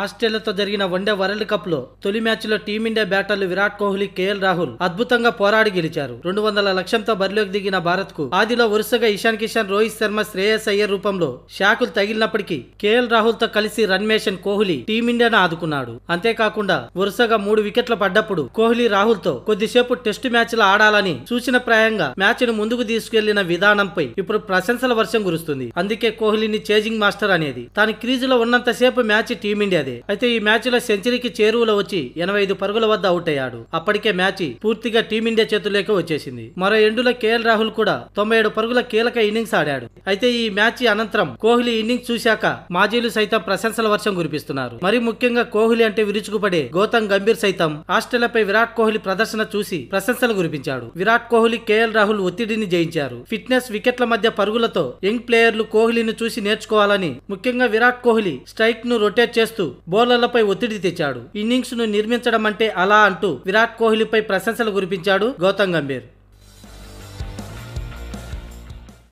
ఆస్ట్రేలియాతో జరిగిన one day world cup లో తొలి మ్యాచ్ లో టీమిండియా బ్యాటర్లు విరాట్ కోహ్లీ కేఎల్ రాహుల్ అద్భుతంగా పోరాడి గెలిచారు రెండు వందల లక్ష్యంతో బరిలోకి దిగిన భారత్ కు ఆదిలో వరుసగా ఇషాన్ కిషాన్ రోహిత్ శర్మ శ్రేయస్ అయ్యర్ రూపంలో షాకులు తగిలినప్పటికీ కేఎల్ రాహుల్ తో కలిసి రన్మేషన్ కోహ్లీ టీమిండియాను ఆదుకున్నాడు అంతేకాకుండా వరుసగా మూడు వికెట్లు పడ్డప్పుడు కోహ్లీ రాహుల్ తో కొద్దిసేపు టెస్ట్ మ్యాచ్ లో ఆడాలని సూచన ప్రాయంగా మ్యాచ్ ను ముందుకు తీసుకెళ్లిన విధానంపై ఇప్పుడు ప్రశంసల వర్షం కురుస్తుంది అందుకే కోహ్లీని చేజింగ్ మాస్టర్ అనేది తాను క్రీజ్ లో ఉన్నంతసేపు మ్యాచ్ టీమిండియా అది అయితే ఈ మ్యాచ్ లో సెంచరీకి చేరువలో వచ్చి ఎనభై ఐదు పరుగుల వద్ద అవుట్ అయ్యాడు అప్పటికే మ్యాచ్ పూర్తిగా టీమిండియా చేతుల్లోకి వచ్చేసింది మరో ఎండులో కేఎల్ రాహుల్ కూడా తొంభై ఏడు పరుగుల కీలక ఇన్నింగ్స్ ఆడాడు అయితే ఈ మ్యాచ్ అనంతరం కోహ్లీ ఇన్నింగ్స్ చూశాక మాజీలు సైతం ప్రశంసల వర్షం కురిపిస్తున్నారు మరి ముఖ్యంగా కోహ్లీ అంటే విరుచుకుపడే గౌతమ్ గంభీర్ సైతం ఆస్ట్రేలియాపై విరాట్ కోహ్లీ ప్రదర్శన చూసి ప్రశంసలు కురిపించాడు విరాట్ కోహ్లీ కేఎల్ రాహుల్ ఒత్తిడిని జయించారు ఫిట్నెస్ వికెట్ల మధ్య పరుగులతో యంగ్ ప్లేయర్లు కోహ్లీని చూసి నేర్చుకోవాలని ముఖ్యంగా విరాట్ కోహ్లీ స్ట్రైక్ ను రొటేట్ చేస్తూ బౌలర్లపై ఒత్తిడి తెచ్చాడు ఇన్నింగ్స్ ను నిర్మించడం అంటే అలా అంటూ విరాట్ కోహ్లీపై ప్రశంసలు కురిపించాడు గౌతమ్ గంభీర్